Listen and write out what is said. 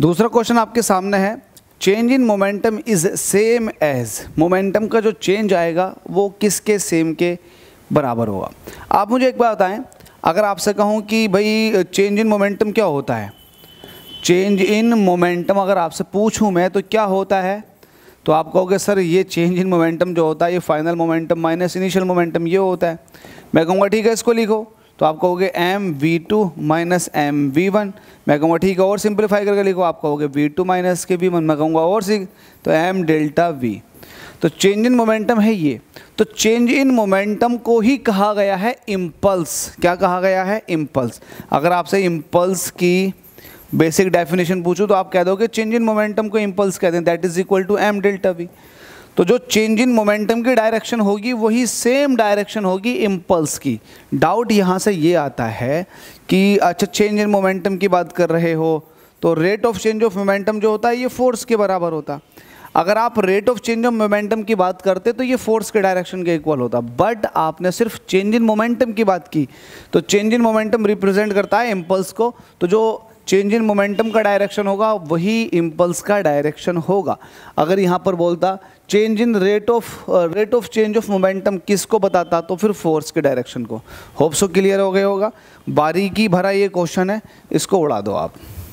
दूसरा क्वेश्चन आपके सामने है change in momentum is same as momentum का जो चेंज आएगा वो किसके सेम के बराबर होगा आप मुझे एक बार बताएं अगर आपसे कहूं कि भाई चेंज इन मोमेंटम क्या होता है चेंज इन मोमेंटम अगर आपसे पूछूं मैं तो क्या होता है तो आप कहोगे सर ये चेंज इन मोमेंटम जो होता है ये final momentum minus initial momentum ये होता है मैं कहूँगा ठीक है इसको लिखो तो आप कहोगे M V two minus M V one मैं कहूँगा ठीक है और सिंप्लीफाई करके लिखो आप कहोगे वी टू माइनस के वी वन मैं कहूँगा और सी तो एम डेल्टा वी तो चेंज इन मोमेंटम है ये तो चेंज इन मोमेंटम को ही कहा गया है इम्पल्स क्या कहा गया है इम्पल्स अगर आपसे इम्पल्स की बेसिक डेफिनेशन पूछूँ तो आप कह दोगे चेंज इन मोमेंटम को इम्पल्स कहते हैं that is equal to M delta V तो जो चेंज इन मोमेंटम की डायरेक्शन होगी वही सेम डायरेक्शन होगी इम्पल्स की डाउट यहाँ से ये आता है कि अच्छा चेंज इन मोमेंटम की बात कर रहे हो तो rate of change of momentum जो होता है ये फोर्स के बराबर होता अगर आप rate of change of momentum की बात करते तो ये फोर्स के डायरेक्शन के इक्वल होता बट आपने सिर्फ चेंज इन मोमेंटम की बात की तो चेंज इन मोमेंटम रिप्रेजेंट करता है इम्पल्स को तो जो चेंज इन मोमेंटम का डायरेक्शन होगा वही इम्पल्स का डायरेक्शन होगा अगर यहाँ पर बोलता change in rate of rate of change of momentum किसको बताता तो फिर फोर्स के डायरेक्शन को होप्सो क्लियर हो गया होगा बारीकी भरा ये क्वेश्चन है इसको उड़ा दो आप